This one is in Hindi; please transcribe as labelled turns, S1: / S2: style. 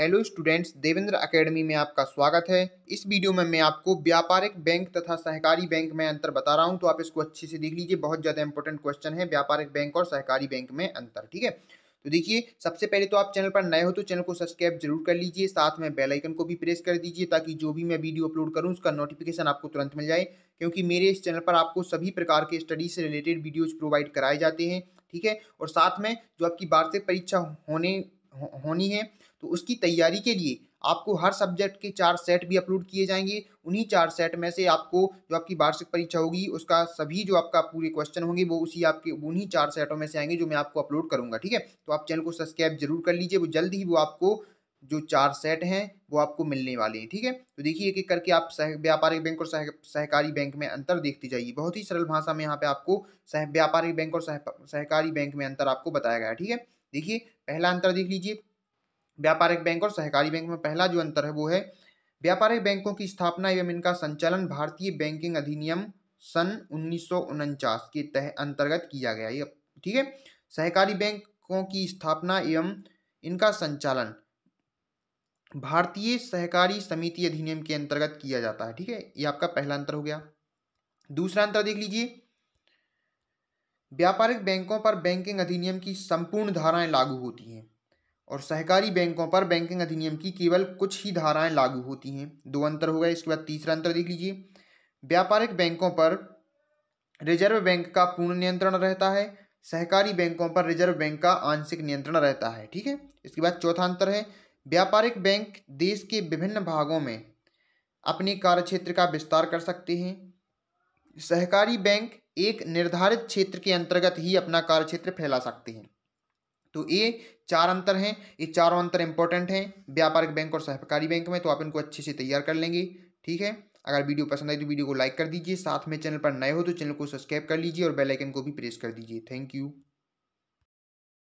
S1: हेलो स्टूडेंट्स देवेंद्र एकेडमी में आपका स्वागत है इस वीडियो में मैं आपको व्यापारिक बैंक तथा सहकारी बैंक में अंतर बता रहा हूं तो आप इसको अच्छे से देख लीजिए बहुत ज़्यादा इंपॉर्टेंट क्वेश्चन है व्यापारिक बैंक और सहकारी बैंक में अंतर ठीक है तो देखिए सबसे पहले तो आप चैनल पर नए हो तो चैनल को सब्सक्राइब जरूर कर लीजिए साथ में बेल आइकन को भी प्रेस कर दीजिए ताकि जो भी मैं वीडियो अपलोड करूं उसका नोटिफिकेशन आपको तुरंत मिल जाए क्योंकि मेरे इस चैनल पर आपको सभी प्रकार के स्टडी से रिलेटेड वीडियोज प्रोवाइड कराए जाते हैं ठीक है और साथ में जो आपकी वार्षिक परीक्षा होने हो, होनी है तो उसकी तैयारी के लिए आपको हर सब्जेक्ट के चार सेट भी अपलोड किए जाएंगे उन्हीं चार सेट में से आपको जो आपकी वार्षिक परीक्षा होगी उसका सभी जो आपका पूरे क्वेश्चन होंगे वो उसी आपके उन्हीं चार सेटों में से आएंगे जो मैं आपको अपलोड करूंगा ठीक है तो आप चैनल को सब्सक्राइब जरूर कर लीजिए वो जल्द ही वो आपको जो चार सेट हैं वो आपको मिलने वाले हैं ठीक है तो देखिए एक एक करके आप सह व्यापारिक बैंक और सह सहकारी बैंक में अंतर देखते जाइए बहुत ही सरल भाषा में यहाँ पे आपको सह व्यापारिक बैंक और सह सहकारी बैंक में अंतर आपको बताया गया है ठीक है देखिए पहला अंतर देख लीजिए व्यापारिक बैंक और सहकारी बैंक में पहला जो अंतर है वो है व्यापारिक बैंकों की स्थापना एवं इनका संचालन भारतीय बैंकिंग अधिनियम सन उन्नीस के तह अंतर्गत किया गया ये ठीक है सहकारी बैंकों की स्थापना एवं इनका संचालन भारतीय सहकारी समिति अधिनियम के अंतर्गत किया जाता है ठीक है ये आपका पहला अंतर हो गया दूसरा अंतर देख लीजिए व्यापारिक बैंकों पर बैंकिंग अधिनियम की संपूर्ण धाराएं लागू होती हैं और सहकारी बैंकों पर बैंकिंग अधिनियम की केवल कुछ ही धाराएं लागू होती हैं दो अंतर हो गए इसके बाद तीसरा अंतर देख लीजिए व्यापारिक बैंकों पर रिजर्व बैंक का पूर्ण नियंत्रण रहता है सहकारी बैंकों पर रिजर्व बैंक का आंशिक नियंत्रण रहता है ठीक है इसके बाद चौथा अंतर है व्यापारिक बैंक देश के विभिन्न भागों में अपने कार्यक्षेत्र का विस्तार कर सकते हैं सहकारी बैंक एक निर्धारित क्षेत्र के अंतर्गत ही अपना कार्य क्षेत्र फैला सकते हैं तो ये चार अंतर हैं ये चारों अंतर इंपॉर्टेंट हैं व्यापारिक बैंक और सहकारी बैंक में तो आप इनको अच्छे से तैयार कर लेंगे ठीक है अगर वीडियो पसंद आई तो वीडियो को लाइक कर दीजिए साथ में चैनल पर नए हो तो चैनल को सब्सक्राइब कर लीजिए और बेल आइकन को भी प्रेस कर दीजिए थैंक यू